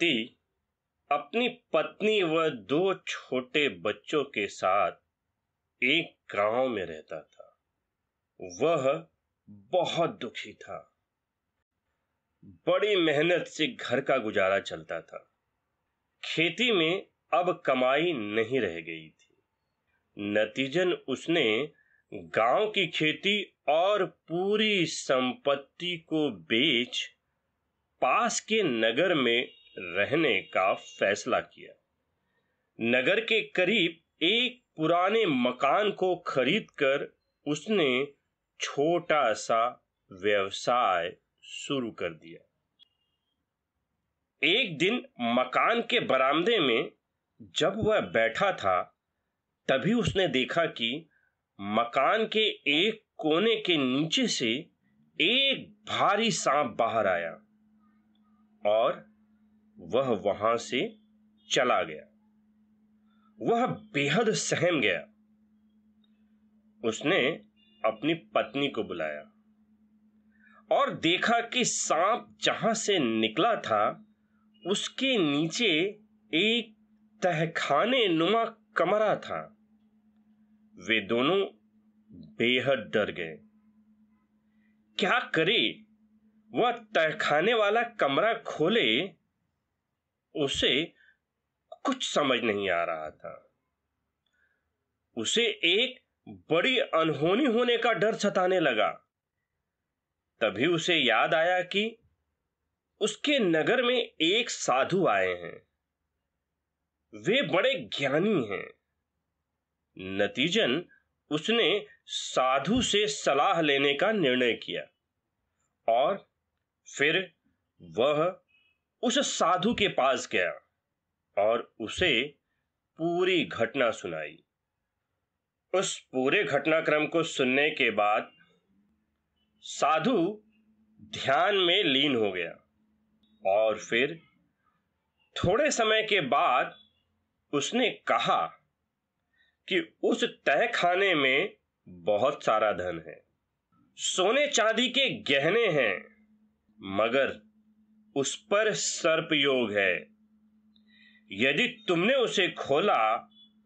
व्यक्ति अपनी पत्नी व दो छोटे बच्चों के साथ एक गांव में रहता था वह बहुत दुखी था बड़ी मेहनत से घर का गुजारा चलता था खेती में अब कमाई नहीं रह गई थी नतीजन उसने गांव की खेती और पूरी संपत्ति को बेच पास के नगर में रहने का फैसला किया नगर के करीब एक पुराने मकान को खरीदकर उसने छोटा सा व्यवसाय शुरू कर दिया एक दिन मकान के बरामदे में जब वह बैठा था तभी उसने देखा कि मकान के एक कोने के नीचे से एक भारी सांप बाहर आया और वह वहां से चला गया वह बेहद सहम गया उसने अपनी पत्नी को बुलाया और देखा कि सांप जहां से निकला था उसके नीचे एक तहखाने नुमा कमरा था वे दोनों बेहद डर गए क्या करे वह तहखाने वाला कमरा खोले उसे कुछ समझ नहीं आ रहा था उसे एक बड़ी अनहोनी होने का डर सताने लगा तभी उसे याद आया कि उसके नगर में एक साधु आए हैं वे बड़े ज्ञानी हैं नतीजन उसने साधु से सलाह लेने का निर्णय किया और फिर वह उस साधु के पास गया और उसे पूरी घटना सुनाई उस पूरे घटनाक्रम को सुनने के बाद साधु ध्यान में लीन हो गया और फिर थोड़े समय के बाद उसने कहा कि उस तहखाने खाने में बहुत सारा धन है सोने चांदी के गहने हैं मगर उस पर सर्पयोग है यदि तुमने उसे खोला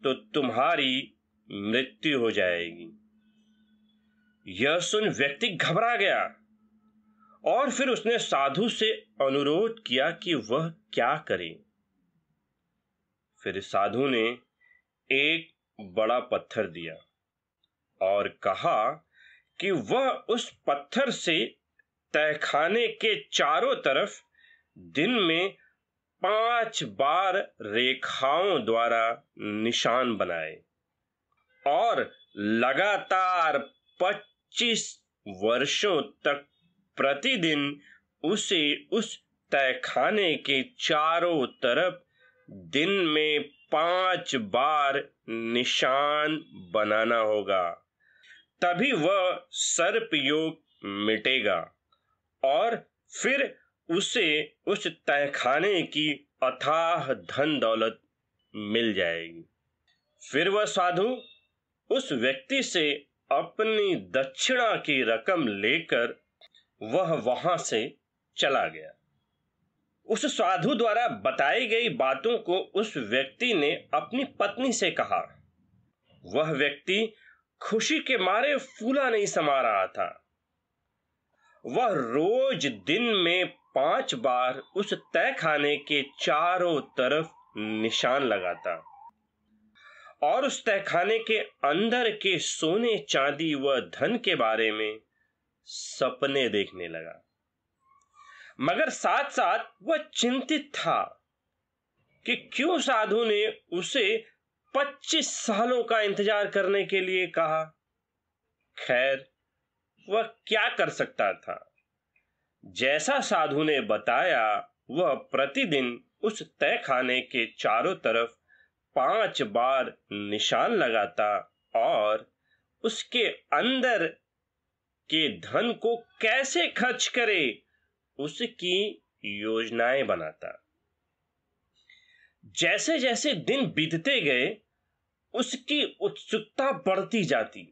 तो तुम्हारी मृत्यु हो जाएगी यह सुन व्यक्ति घबरा गया और फिर उसने साधु से अनुरोध किया कि वह क्या करे फिर साधु ने एक बड़ा पत्थर दिया और कहा कि वह उस पत्थर से तहखाने के चारों तरफ दिन में पांच बार रेखाओं द्वारा निशान बनाए और लगातार 25 वर्षों तक प्रतिदिन उसे उस तहखाने के चारों तरफ दिन में पांच बार निशान बनाना होगा तभी वह सर्पयोग मिटेगा और फिर उसे उस तहखाने की अथाह धन दौलत मिल जाएगी फिर वह साधु उस व्यक्ति से अपनी दक्षिणा की रकम लेकर वह वहां से चला गया उस साधु द्वारा बताई गई बातों को उस व्यक्ति ने अपनी पत्नी से कहा वह व्यक्ति खुशी के मारे फूला नहीं समा रहा था वह रोज दिन में पांच बार उस तय खाने के चारों तरफ निशान लगाता और उस तहखाने के अंदर के सोने चांदी व धन के बारे में सपने देखने लगा मगर साथ साथ वह चिंतित था कि क्यों साधु ने उसे 25 सालों का इंतजार करने के लिए कहा खैर वह क्या कर सकता था जैसा साधु ने बताया वह प्रतिदिन उस तय खाने के चारों तरफ पांच बार निशान लगाता और उसके अंदर के धन को कैसे खर्च करे उसकी योजनाएं बनाता जैसे जैसे दिन बीतते गए उसकी उत्सुकता बढ़ती जाती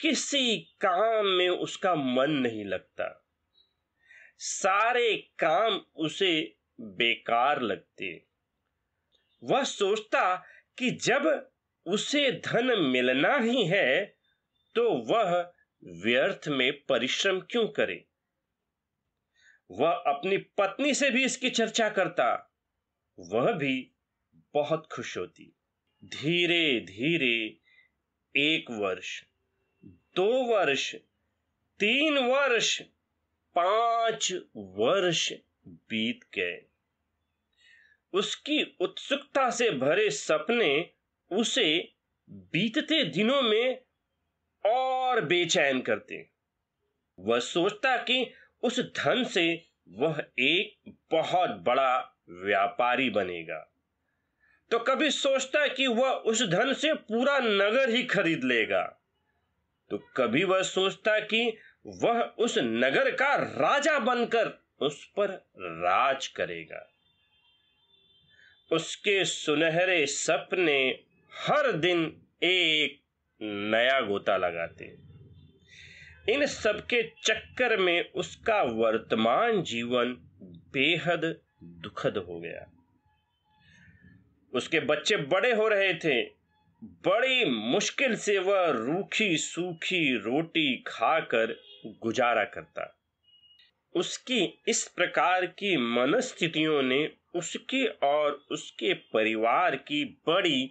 किसी काम में उसका मन नहीं लगता सारे काम उसे बेकार लगते वह सोचता कि जब उसे धन मिलना ही है तो वह व्यर्थ में परिश्रम क्यों करे वह अपनी पत्नी से भी इसकी चर्चा करता वह भी बहुत खुश होती धीरे धीरे एक वर्ष दो वर्ष तीन वर्ष पांच वर्ष बीत गए उसकी उत्सुकता से भरे सपने उसे बीतते दिनों में और बेचैन करते वह सोचता कि उस धन से वह एक बहुत बड़ा व्यापारी बनेगा तो कभी सोचता कि वह उस धन से पूरा नगर ही खरीद लेगा तो कभी वह सोचता कि वह उस नगर का राजा बनकर उस पर राज करेगा उसके सुनहरे सपने हर दिन एक नया गोता लगाते इन सबके चक्कर में उसका वर्तमान जीवन बेहद दुखद हो गया उसके बच्चे बड़े हो रहे थे बड़ी मुश्किल से वह रूखी सूखी रोटी खाकर गुजारा करता उसकी इस प्रकार की मनस्थितियों ने उसके और उसके परिवार की बड़ी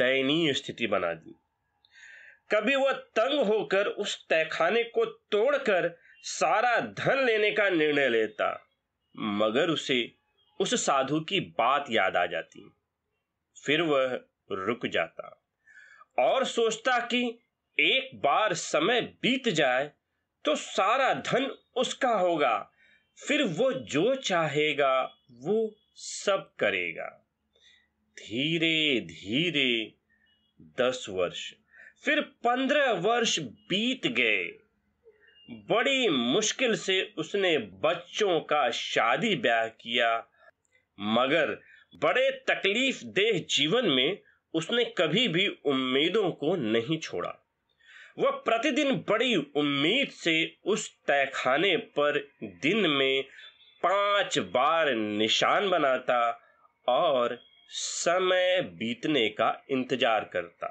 दयनीय स्थिति बना दी कभी वह तंग होकर उस तहखाने को तोड़कर सारा धन लेने का निर्णय लेता मगर उसे उस साधु की बात याद आ जाती फिर वह रुक जाता और सोचता कि एक बार समय बीत जाए तो सारा धन उसका होगा फिर वो जो चाहेगा वो सब करेगा धीरे धीरे दस वर्ष फिर पंद्रह वर्ष बीत गए बड़ी मुश्किल से उसने बच्चों का शादी ब्याह किया मगर बड़े तकलीफ देह जीवन में उसने कभी भी उम्मीदों को नहीं छोड़ा वह प्रतिदिन बड़ी उम्मीद से उस तहखाने पर दिन में पांच बार निशान बनाता और समय बीतने का इंतजार करता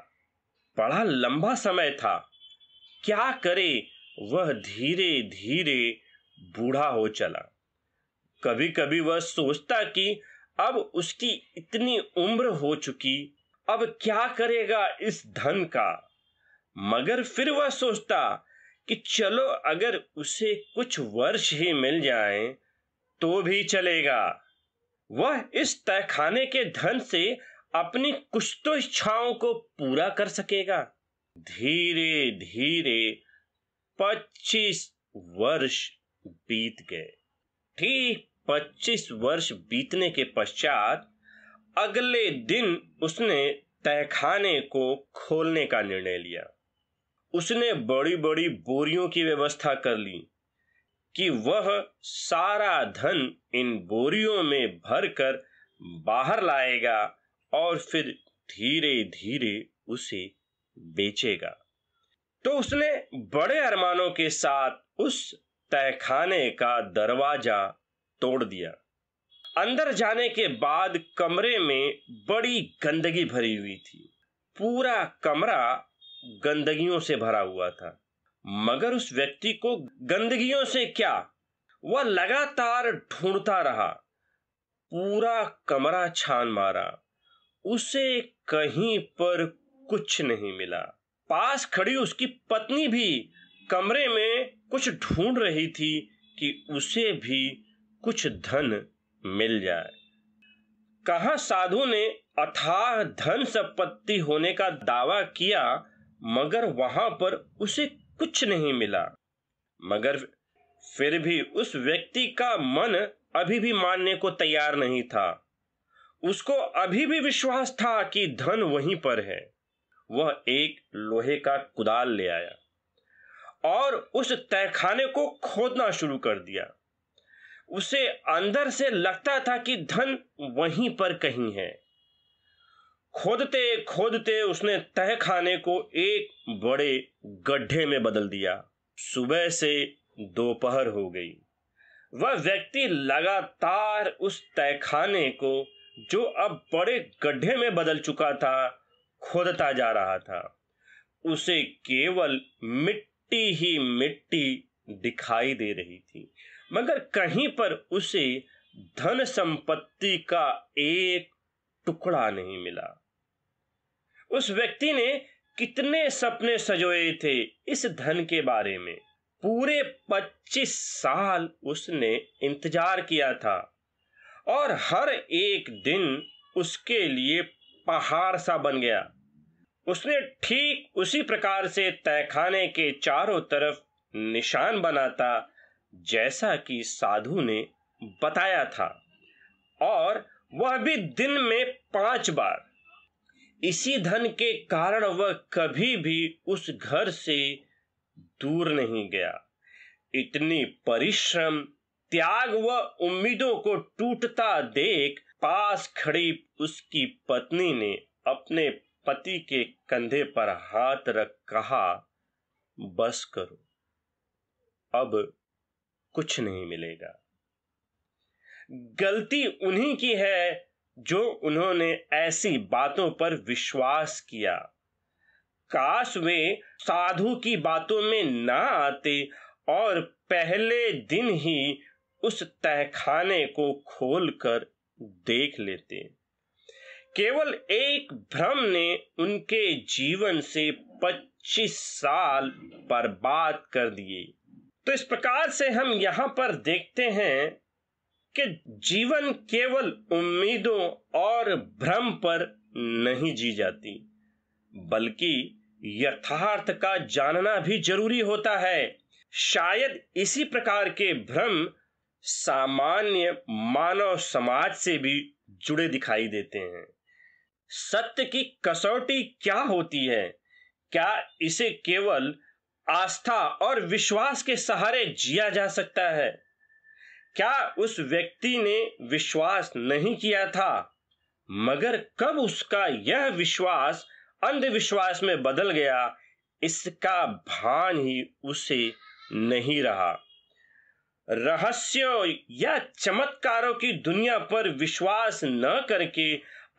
बड़ा लंबा समय था क्या करे वह धीरे धीरे बूढ़ा हो चला कभी कभी वह सोचता कि अब उसकी इतनी उम्र हो चुकी अब क्या करेगा इस धन का मगर फिर वह सोचता कि चलो अगर उसे कुछ वर्ष ही मिल जाए तो भी चलेगा वह इस तहखाने के धन से अपनी कुछ तो इच्छाओं को पूरा कर सकेगा धीरे धीरे पच्चीस वर्ष बीत गए ठीक पच्चीस वर्ष बीतने के पश्चात अगले दिन उसने तहखाने को खोलने का निर्णय लिया उसने बड़ी बड़ी बोरियों की व्यवस्था कर ली कि वह सारा धन इन बोरियों में भरकर बाहर लाएगा और फिर धीरे धीरे उसे बेचेगा तो उसने बड़े अरमानों के साथ उस तहखाने का दरवाजा तोड़ दिया अंदर जाने के बाद कमरे में बड़ी गंदगी भरी हुई थी पूरा कमरा गंदगियों से भरा हुआ था मगर उस व्यक्ति को गंदगियों से क्या वह लगातार ढूंढता रहा पूरा कमरा छान मारा उसे कहीं पर कुछ नहीं मिला पास खड़ी उसकी पत्नी भी कमरे में कुछ ढूंढ रही थी कि उसे भी कुछ धन मिल जाए कहा साधु ने अथाह धन संपत्ति होने का दावा किया मगर वहां पर उसे कुछ नहीं मिला मगर फिर भी उस व्यक्ति का मन अभी भी मानने को तैयार नहीं था उसको अभी भी विश्वास था कि धन वहीं पर है वह एक लोहे का कुदाल ले आया और उस तहखाने को खोदना शुरू कर दिया उसे अंदर से लगता था कि धन वहीं पर कहीं है खोदते खोदते उसने तह खाने को एक बड़े गड्ढे में बदल दिया सुबह से दोपहर हो गई वह व्यक्ति लगातार उस तहखाने को जो अब बड़े गड्ढे में बदल चुका था खोदता जा रहा था उसे केवल मिट्टी ही मिट्टी दिखाई दे रही थी मगर कहीं पर उसे धन संपत्ति का एक टुकड़ा नहीं मिला उस व्यक्ति ने कितने सपने सजोए थे इस धन के बारे में पूरे 25 साल उसने इंतजार किया था और हर एक दिन उसके लिए पहाड़ सा बन गया उसने ठीक उसी प्रकार से तहखाने के चारों तरफ निशान बनाता जैसा कि साधु ने बताया था और वह भी दिन में पांच बार इसी धन के कारण वह कभी भी उस घर से दूर नहीं गया इतनी परिश्रम त्याग व उम्मीदों को टूटता देख पास खड़ी उसकी पत्नी ने अपने पति के कंधे पर हाथ रख कहा बस करो अब कुछ नहीं मिलेगा गलती उन्हीं की है जो उन्होंने ऐसी बातों पर विश्वास किया काश वे साधु की बातों में ना आते और पहले दिन ही उस तहखाने को खोलकर देख लेते केवल एक भ्रम ने उनके जीवन से 25 साल बर्बाद कर दिए तो इस प्रकार से हम यहां पर देखते हैं कि जीवन केवल उम्मीदों और भ्रम पर नहीं जी जाती बल्कि यथार्थ का जानना भी जरूरी होता है शायद इसी प्रकार के भ्रम सामान्य मानव समाज से भी जुड़े दिखाई देते हैं सत्य की कसौटी क्या होती है क्या इसे केवल आस्था और विश्वास के सहारे जिया जा सकता है क्या उस व्यक्ति ने विश्वास नहीं किया था मगर कब उसका यह विश्वास अंधविश्वास में बदल गया इसका भान ही उसे नहीं रहा रहस्यों या चमत्कारों की दुनिया पर विश्वास न करके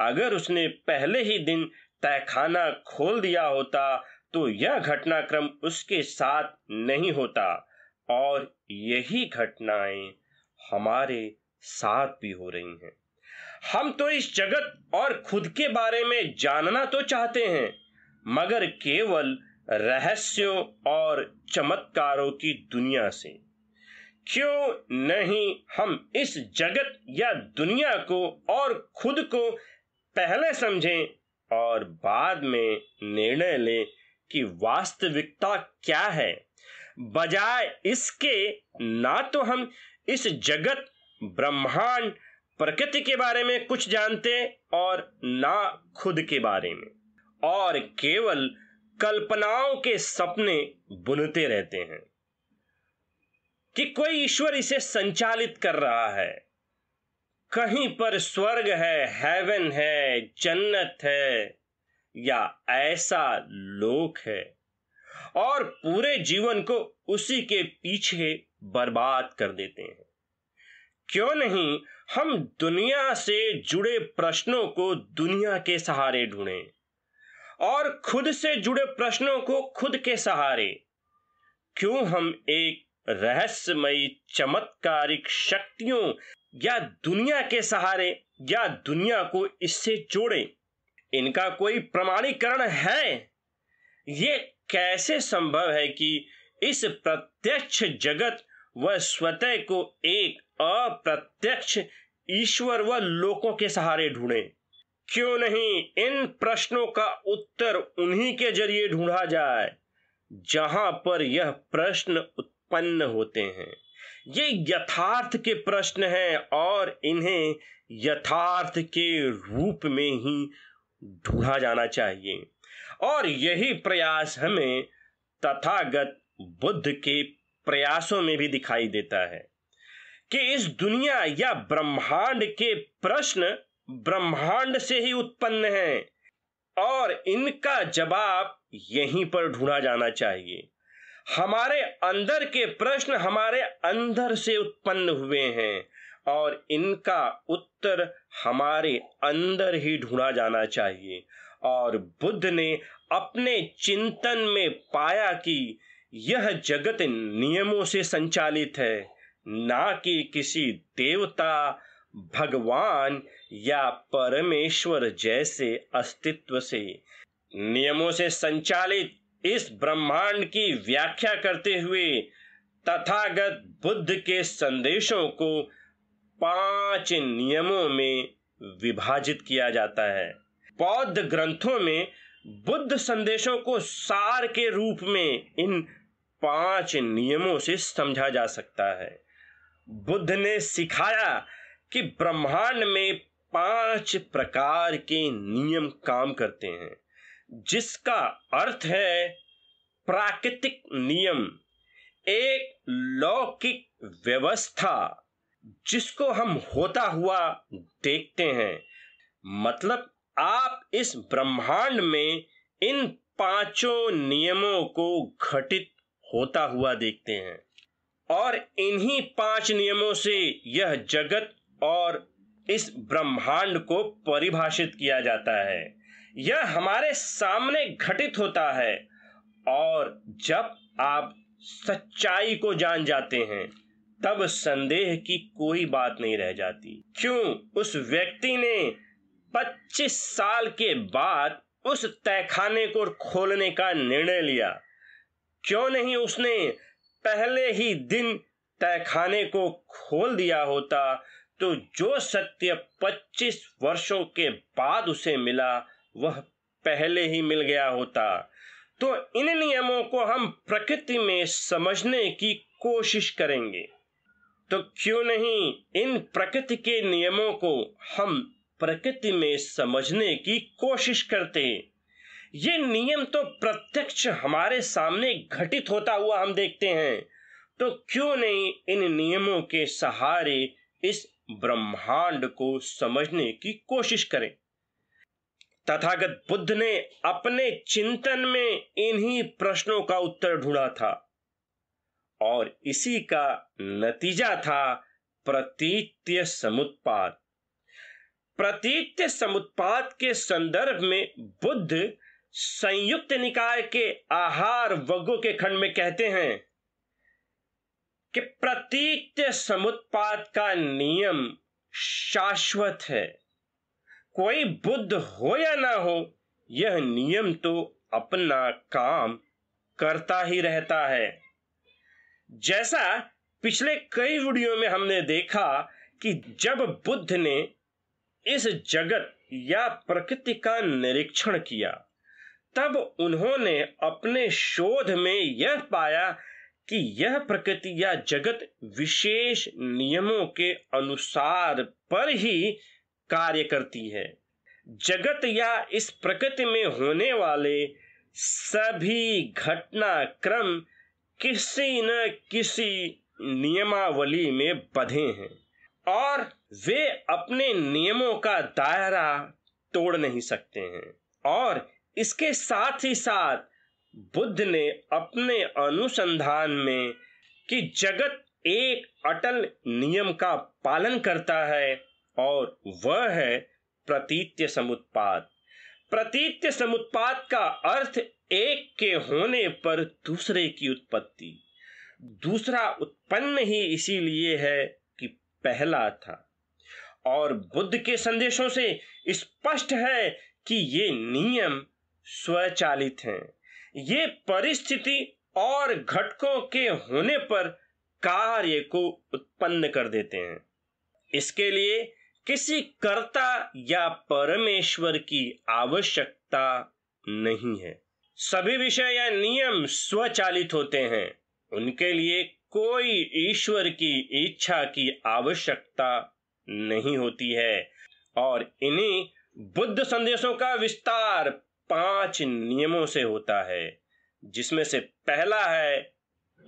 अगर उसने पहले ही दिन तहखाना खोल दिया होता तो यह घटनाक्रम उसके साथ नहीं होता और यही घटनाएं हमारे साथ भी हो रही हैं हम तो इस जगत और खुद के बारे में जानना तो चाहते हैं मगर केवल रहस्यों और चमत्कारों की दुनिया से क्यों नहीं हम इस जगत या दुनिया को और खुद को पहले समझें और बाद में निर्णय लें कि वास्तविकता क्या है बजाय इसके ना तो हम इस जगत ब्रह्मांड प्रकृति के बारे में कुछ जानते और ना खुद के बारे में और केवल कल्पनाओं के सपने बुनते रहते हैं कि कोई ईश्वर इसे संचालित कर रहा है कहीं पर स्वर्ग है हेवन है जन्नत है या ऐसा लोक है और पूरे जीवन को उसी के पीछे बर्बाद कर देते हैं क्यों नहीं हम दुनिया से जुड़े प्रश्नों को दुनिया के सहारे ढूंढें और खुद से जुड़े प्रश्नों को खुद के सहारे क्यों हम एक रहस्यमयी चमत्कारिक शक्तियों या दुनिया के सहारे या दुनिया को इससे जोड़ें इनका कोई प्रमाणीकरण है ये कैसे संभव है कि इस प्रत्यक्ष जगत व स्वतः को एक अप्रत्यक्ष ईश्वर व लोकों के सहारे ढूंढे क्यों नहीं इन प्रश्नों का उत्तर उन्हीं के जरिए ढूंढा जाए जहां पर यह प्रश्न उत्पन्न होते हैं ये यथार्थ के प्रश्न हैं और इन्हें यथार्थ के रूप में ही ढूंढा जाना चाहिए और यही प्रयास हमें तथागत बुद्ध के प्रयासों में भी दिखाई देता है कि इस दुनिया या ब्रह्मांड के प्रश्न ब्रह्मांड से ही उत्पन्न हैं और इनका जवाब यहीं पर ढूंढा जाना चाहिए हमारे अंदर के प्रश्न हमारे अंदर से उत्पन्न हुए हैं और इनका उत्तर हमारे अंदर ही ढूंढा जाना चाहिए और बुद्ध ने अपने चिंतन में पाया कि यह जगत नियमों से संचालित है ना कि किसी देवता भगवान या परमेश्वर जैसे अस्तित्व से नियमों से संचालित इस ब्रह्मांड की व्याख्या करते हुए तथागत बुद्ध के संदेशों को पांच नियमों में विभाजित किया जाता है बौद्ध ग्रंथों में बुद्ध संदेशों को सार के रूप में इन पांच नियमों से समझा जा सकता है बुद्ध ने सिखाया कि ब्रह्मांड में पांच प्रकार के नियम काम करते हैं जिसका अर्थ है प्राकृतिक नियम एक लौकिक व्यवस्था जिसको हम होता हुआ देखते हैं मतलब आप इस ब्रह्मांड में इन पांचों नियमों को घटित होता हुआ देखते हैं और इन्हीं पांच नियमों से यह जगत और इस ब्रह्मांड को परिभाषित किया जाता है यह हमारे सामने घटित होता है और जब आप सच्चाई को जान जाते हैं तब संदेह की कोई बात नहीं रह जाती क्यों उस व्यक्ति ने 25 साल के बाद उस तहखाने को खोलने का निर्णय लिया क्यों नहीं उसने पहले ही दिन तहखाने को खोल दिया होता तो जो सत्य 25 वर्षों के बाद उसे मिला वह पहले ही मिल गया होता तो इन नियमों को हम प्रकृति में समझने की कोशिश करेंगे तो क्यों नहीं इन प्रकृति के नियमों को हम प्रकृति में समझने की कोशिश करते ये नियम तो प्रत्यक्ष हमारे सामने घटित होता हुआ हम देखते हैं तो क्यों नहीं इन नियमों के सहारे इस ब्रह्मांड को समझने की कोशिश करें तथागत बुद्ध ने अपने चिंतन में इन्हीं प्रश्नों का उत्तर ढूंढा था और इसी का नतीजा था प्रतीत्य समुत्पाद प्रतीत्य समुत्पाद के संदर्भ में बुद्ध संयुक्त निकाय के आहार वगो के खंड में कहते हैं कि प्रतीत्य समुत्पाद का नियम शाश्वत है कोई बुद्ध हो या ना हो यह नियम तो अपना काम करता ही रहता है जैसा पिछले कई वीडियो में हमने देखा कि जब बुद्ध ने इस जगत या प्रकृति का निरीक्षण किया तब उन्होंने अपने शोध में यह पाया कि यह प्रकृति या जगत विशेष नियमों के अनुसार पर ही कार्य करती है जगत या इस प्रकृति में होने वाले सभी घटना क्रम किसी न किसी नियमावली में बधे हैं और वे अपने नियमों का दायरा तोड़ नहीं सकते हैं और इसके साथ ही साथ बुद्ध ने अपने अनुसंधान में कि जगत एक अटल नियम का पालन करता है और वह है प्रतीत्य समुत्पाद प्रतीत्य समुत्पाद का अर्थ एक के होने पर दूसरे की उत्पत्ति दूसरा उत्पन्न ही इसीलिए है कि पहला था और बुद्ध के संदेशों से स्पष्ट है कि ये नियम स्वचालित हैं ये परिस्थिति और घटकों के होने पर कार्य को उत्पन्न कर देते हैं इसके लिए किसी कर्ता या परमेश्वर की आवश्यकता नहीं है सभी विषय या नियम स्वचालित होते हैं उनके लिए कोई ईश्वर की इच्छा की आवश्यकता नहीं होती है और इन्हीं बुद्ध संदेशों का विस्तार पांच नियमों से होता है जिसमें से पहला है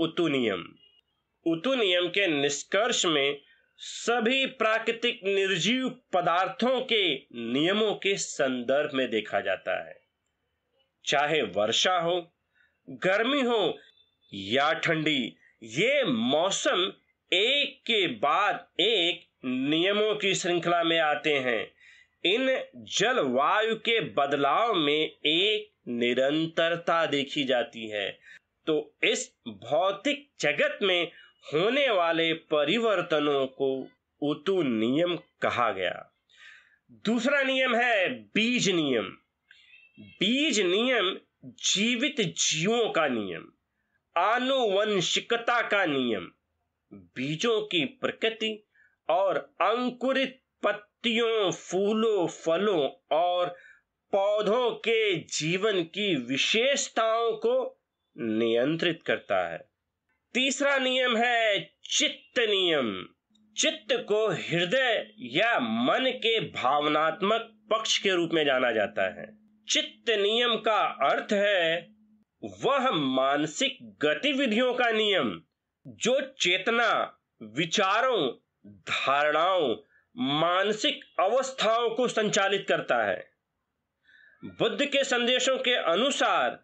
उतु नियम उतु नियम के निष्कर्ष में सभी प्राकृतिक निर्जीव पदार्थों के नियमों के संदर्भ में देखा जाता है चाहे वर्षा हो गर्मी हो या ठंडी ये मौसम एक के बाद एक नियमों की श्रृंखला में आते हैं इन जलवायु के बदलाव में एक निरंतरता देखी जाती है तो इस भौतिक जगत में होने वाले परिवर्तनों को उतु नियम कहा गया दूसरा नियम है बीज नियम बीज नियम जीवित जीवों का नियम आनुवंशिकता का नियम बीजों की प्रकृति और अंकुरित पत्तियों फूलों फलों और पौधों के जीवन की विशेषताओं को नियंत्रित करता है तीसरा नियम है चित्त नियम चित्त को हृदय या मन के भावनात्मक पक्ष के रूप में जाना जाता है चित्त नियम का अर्थ है वह मानसिक गतिविधियों का नियम जो चेतना विचारों धारणाओं मानसिक अवस्थाओं को संचालित करता है बुद्ध के संदेशों के अनुसार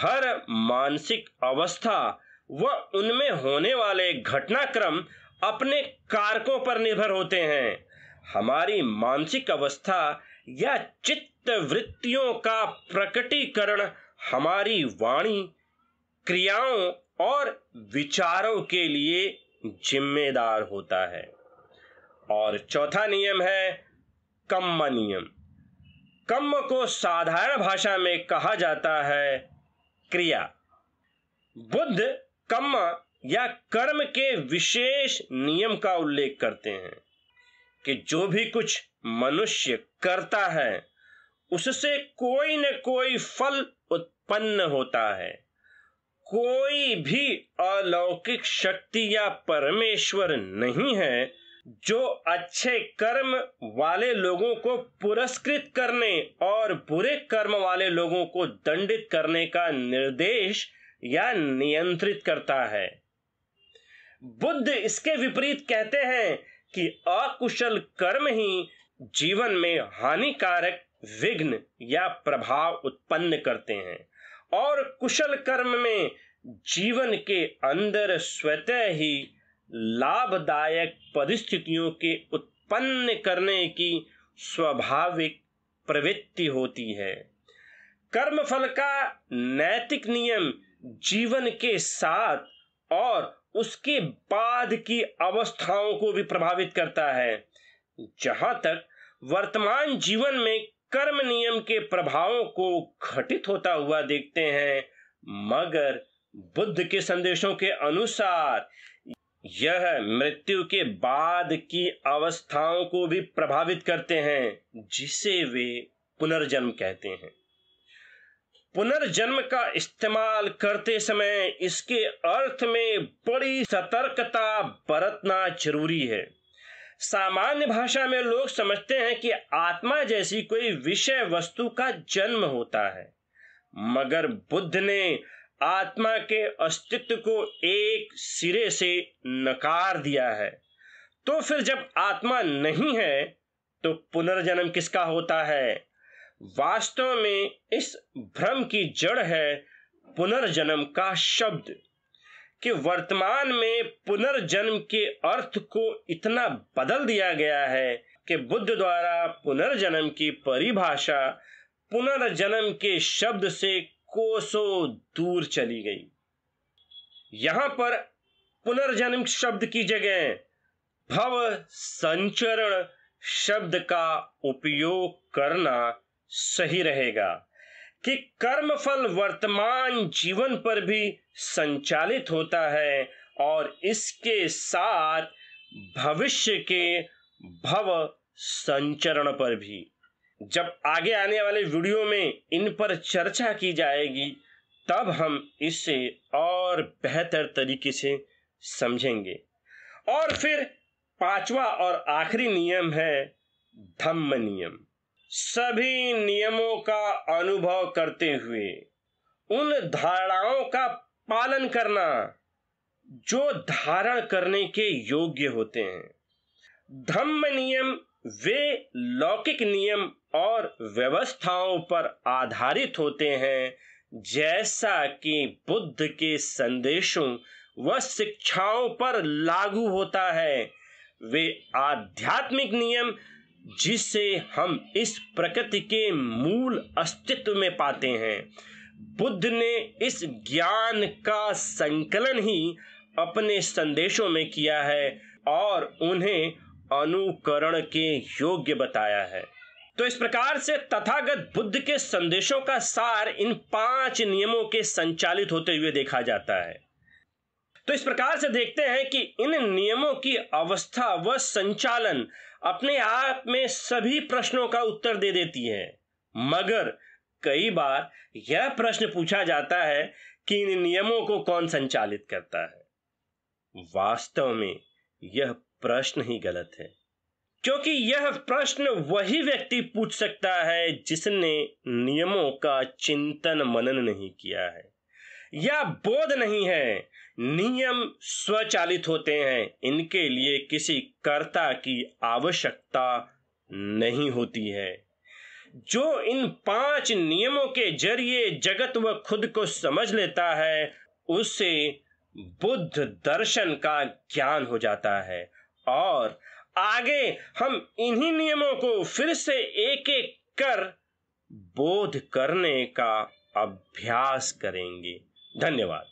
हर मानसिक अवस्था व उनमें होने वाले घटनाक्रम अपने कारकों पर निर्भर होते हैं हमारी मानसिक अवस्था या चित्त चित्त वृत्तियों का प्रकटीकरण हमारी वाणी क्रियाओं और विचारों के लिए जिम्मेदार होता है और चौथा नियम है कम्म नियम कम्म को साधारण भाषा में कहा जाता है क्रिया बुद्ध कम्म या कर्म के विशेष नियम का उल्लेख करते हैं कि जो भी कुछ मनुष्य करता है उससे कोई न कोई फल उत्पन्न होता है कोई भी अलौकिक शक्ति या परमेश्वर नहीं है जो अच्छे कर्म वाले लोगों को पुरस्कृत करने और बुरे कर्म वाले लोगों को दंडित करने का निर्देश या नियंत्रित करता है बुद्ध इसके विपरीत कहते हैं कि अकुशल कर्म ही जीवन में हानिकारक विघ्न या प्रभाव उत्पन्न करते हैं और कुशल कर्म में जीवन के अंदर स्वतः ही लाभदायक परिस्थितियों के उत्पन्न करने की स्वाभाविक प्रवृत्ति होती है कर्म फल का नैतिक नियम जीवन के साथ और उसके बाद की अवस्थाओं को भी प्रभावित करता है जहां तक वर्तमान जीवन में कर्म नियम के प्रभावों को घटित होता हुआ देखते हैं मगर बुद्ध के संदेशों के अनुसार यह मृत्यु के बाद की अवस्थाओं को भी प्रभावित करते हैं जिसे वे पुनर्जन्म कहते हैं पुनर्जन्म का इस्तेमाल करते समय इसके अर्थ में बड़ी सतर्कता बरतना जरूरी है सामान्य भाषा में लोग समझते हैं कि आत्मा जैसी कोई विषय वस्तु का जन्म होता है मगर बुद्ध ने आत्मा के अस्तित्व को एक सिरे से नकार दिया है तो फिर जब आत्मा नहीं है तो पुनर्जन्म किसका होता है वास्तव में इस भ्रम की जड़ है पुनर्जन्म का शब्द कि वर्तमान में पुनर्जन्म के अर्थ को इतना बदल दिया गया है कि बुद्ध द्वारा पुनर्जन्म की परिभाषा पुनर्जन्म के शब्द से कोसों दूर चली गई यहां पर पुनर्जन्म शब्द की जगह भव संचरण शब्द का उपयोग करना सही रहेगा कि फल वर्तमान जीवन पर भी संचालित होता है और इसके साथ भविष्य के भव संचरण पर भी जब आगे आने वाले वीडियो में इन पर चर्चा की जाएगी तब हम इसे और बेहतर तरीके से समझेंगे और फिर पांचवा और आखिरी नियम है धम्म नियम सभी नियमों का अनुभव करते हुए उन धारणाओं का पालन करना जो धारण करने के योग्य होते हैं धम्म नियम वे लौकिक नियम और व्यवस्थाओं पर आधारित होते हैं जैसा कि बुद्ध के संदेशों व शिक्षाओं पर लागू होता है वे आध्यात्मिक नियम जिसे हम इस प्रकृति के मूल अस्तित्व में पाते हैं बुद्ध ने इस ज्ञान का संकलन ही अपने संदेशों में किया है और उन्हें अनुकरण के योग्य बताया है तो इस प्रकार से तथागत बुद्ध के संदेशों का सार इन पांच नियमों के संचालित होते हुए देखा जाता है तो इस प्रकार से देखते हैं कि इन नियमों की अवस्था व संचालन अपने आप में सभी प्रश्नों का उत्तर दे देती है मगर कई बार यह प्रश्न पूछा जाता है कि इन नियमों को कौन संचालित करता है वास्तव में यह प्रश्न ही गलत है क्योंकि यह प्रश्न वही व्यक्ति पूछ सकता है जिसने नियमों का चिंतन मनन नहीं किया है या बोध नहीं है नियम स्वचालित होते हैं इनके लिए किसी कर्ता की आवश्यकता नहीं होती है जो इन पांच नियमों के जरिए जगत व खुद को समझ लेता है उसे बुद्ध दर्शन का ज्ञान हो जाता है और आगे हम इन्हीं नियमों को फिर से एक एक कर बोध करने का अभ्यास करेंगे धन्यवाद